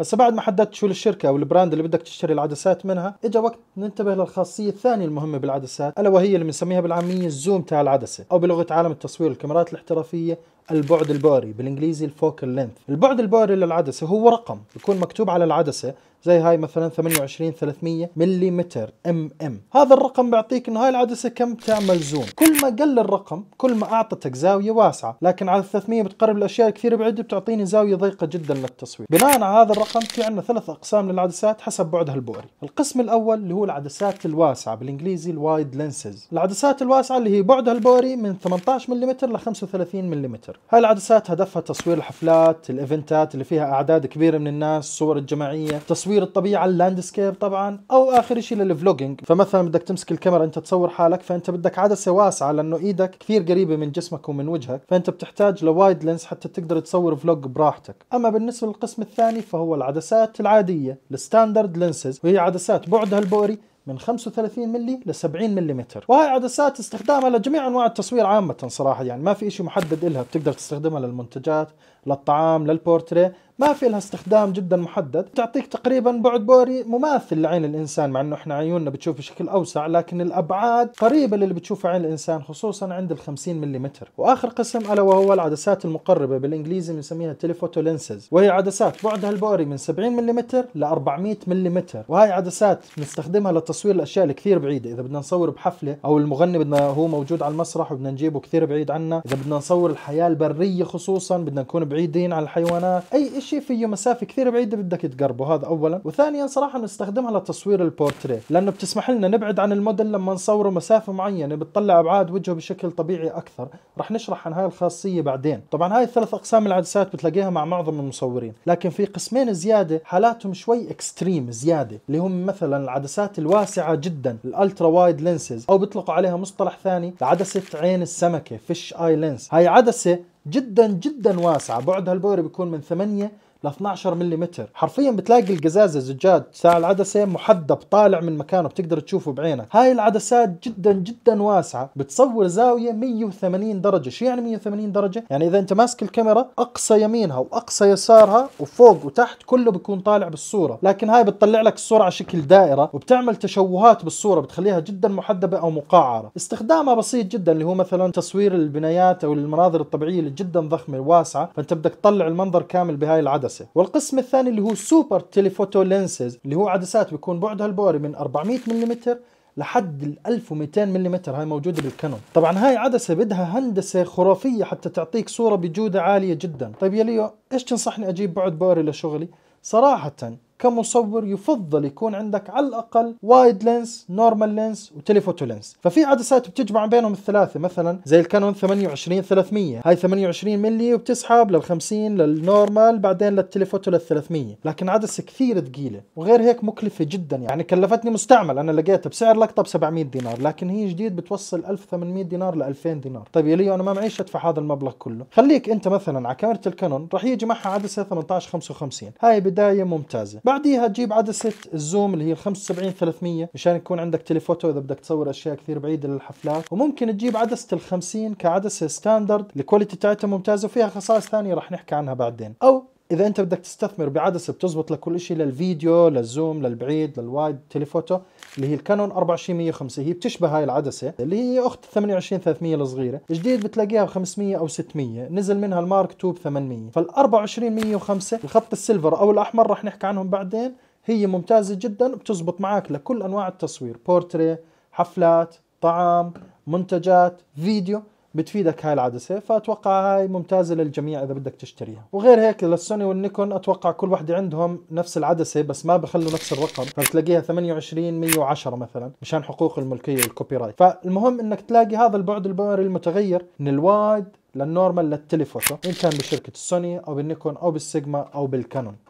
هسه بعد ما حددت شو الشركه او البراند اللي بدك تشتري العدسات منها اجى وقت ننتبه للخاصيه الثانيه المهمه بالعدسات الا وهي اللي بنسميها بالعاميه الزوم تاع العدسه او بلغه عالم التصوير الكاميرات الاحترافيه البعد الباري بالانجليزي الفوكال لينث البعد الباري للعدسه هو رقم يكون مكتوب على العدسه زي هاي مثلا 28 300 ملم ام ام هذا الرقم بيعطيك انه هاي العدسه كم تعمل زوم كل ما قل الرقم كل ما اعطتك زاويه واسعه لكن على ال 300 بتقرب الاشياء كثير بعيد بتعطيني زاويه ضيقه جدا للتصوير بناء على هذا الرقم في عندنا ثلاث اقسام للعدسات حسب بعدها البؤري القسم الاول اللي هو العدسات الواسعه بالانجليزي الوايد لينسز العدسات الواسعه اللي هي بعدها البؤري من 18 ملم ل 35 ملم هاي العدسات هدفها تصوير الحفلات الايفنتات اللي فيها اعداد كبيره من الناس الصور الجماعيه تصوير الطبيعه اللاندسكيب طبعا او اخر شيء للفلوجينج فمثلا بدك تمسك الكاميرا انت تصور حالك فانت بدك عدسه واسعه لانه ايدك كثير قريبه من جسمك ومن وجهك فانت بتحتاج لوايد لينس حتى تقدر تصور فلوج براحتك اما بالنسبه للقسم الثاني فهو العدسات العاديه الستاندرد لينسز وهي عدسات بعدها البؤري من 35 ملي ل 70 ملم وهي عدسات استخدامها لجميع انواع التصوير عامه صراحه يعني ما في شيء محدد لها بتقدر تستخدمها للمنتجات للطعام للبورتري ما في لها استخدام جدا محدد تعطيك تقريبا بعد بوري مماثل لعين الانسان مع انه احنا عيوننا بتشوف بشكل اوسع لكن الابعاد قريبه للي بتشوفه عين الانسان خصوصا عند ال 50 ملم واخر قسم الا وهو العدسات المقربه بالانجليزي بنسميها تيليفوتو لينسز وهي عدسات بعدها البوري من 70 ملم ل 400 ملم وهي عدسات بنستخدمها لتصوير الاشياء الكثير بعيده اذا بدنا نصور بحفله او المغني بدنا هو موجود على المسرح وبدنا نجيبه كثير بعيد عنا اذا بدنا نصور الحياه البريه خصوصا بدنا نكون بعيدين عن الحيوانات اي شيء فيه مسافه كثير بعيده بدك تقربه هذا اولا وثانيا صراحه نستخدمها لتصوير البورتريه لانه بتسمح لنا نبعد عن الموديل لما نصوره مسافه معينه بتطلع ابعاد وجهه بشكل طبيعي اكثر رح نشرح عن هاي الخاصيه بعدين طبعا هاي الثلاث اقسام العدسات بتلاقيها مع معظم المصورين لكن في قسمين زياده حالاتهم شوي اكستريم زياده اللي هم مثلا العدسات الواسعه جدا الالترا وايد لينسز او بيطلقوا عليها مصطلح ثاني عدسه عين السمكه فيش اي لينس هاي عدسه جدا جدا واسعة بعد هالبويرة بيكون من 8 ل 12 ملم حرفيا بتلاقي القزازه زجاج تاع العدسه محدب طالع من مكانه بتقدر تشوفه بعينك هاي العدسات جدا جدا واسعه بتصور زاويه 180 درجه شو يعني 180 درجه يعني اذا انت ماسك الكاميرا اقصى يمينها واقصى يسارها وفوق وتحت كله بيكون طالع بالصوره لكن هاي بتطلع لك الصوره على شكل دائره وبتعمل تشوهات بالصوره بتخليها جدا محدبه او مقعره استخدامها بسيط جدا اللي هو مثلا تصوير البنايات او المناظر الطبيعيه اللي جدا ضخمه واسعه فانت بدك تطلع المنظر كامل بهاي العدسه العدسه والقسم الثاني اللي هو سوبر تيليفوتو لينسز اللي هو عدسات بيكون بعدها البوري من 400 ملم لحد ال 1200 ملم هاي موجوده بالكانون طبعا هاي عدسه بدها هندسه خرافيه حتى تعطيك صوره بجوده عاليه جدا طيب يا ليو ايش تنصحني اجيب بعد بوري لشغلي صراحه كمصور يفضل يكون عندك على الاقل وايد لينس نورمال لينس وتليفوتو لينس ففي عدسات بتجمع بينهم الثلاثه مثلا زي الكانون 28 300 هاي 28 ملي وبتسحب لل 50 للنورمال بعدين للتليفوتو لل 300 لكن عدسه كثير ثقيله وغير هيك مكلفه جدا يعني, يعني كلفتني مستعمل انا لقيتها بسعر لقطه ب 700 دينار لكن هي جديد بتوصل 1800 دينار ل 2000 دينار طيب يا ليو انا ما معيش ادفع هذا المبلغ كله خليك انت مثلا على كاميرا الكانون راح يجي معها عدسه 18 55 هاي بدايه ممتازه بعديها تجيب عدسه الزوم اللي هي 75 300 مشان يكون عندك تليفوتو اذا بدك تصور اشياء كثير بعيده للحفلات وممكن تجيب عدسه ال 50 كعدسه ستاندرد الكواليتي تاعتها ممتازه وفيها خصائص ثانيه رح نحكي عنها بعدين او اذا انت بدك تستثمر بعدسه بتزبط لكل شيء للفيديو للزوم للبعيد للوايد تليفوتو اللي هي الكانون 24-105 هي بتشبه هاي العدسه اللي هي اخت 28 300 الصغيره جديد بتلاقيها ب 500 او 600 نزل منها المارك 2 ب 800 فال 24 105 الخط السيلفر او الاحمر رح نحكي عنهم بعدين هي ممتازه جدا بتزبط معك لكل انواع التصوير بورتري حفلات طعام منتجات فيديو بتفيدك هاي العدسه فاتوقع هاي ممتازه للجميع اذا بدك تشتريها وغير هيك للسوني والنيكون اتوقع كل وحده عندهم نفس العدسه بس ما بخلوا نفس الرقم فبتلاقيها 28 110 مثلا مشان حقوق الملكيه والكوبي رايت فالمهم انك تلاقي هذا البعد البؤري المتغير من الوايد للنورمال للتليفوتو ان كان بشركه السوني او بالنيكون او بالسيجما او بالكانون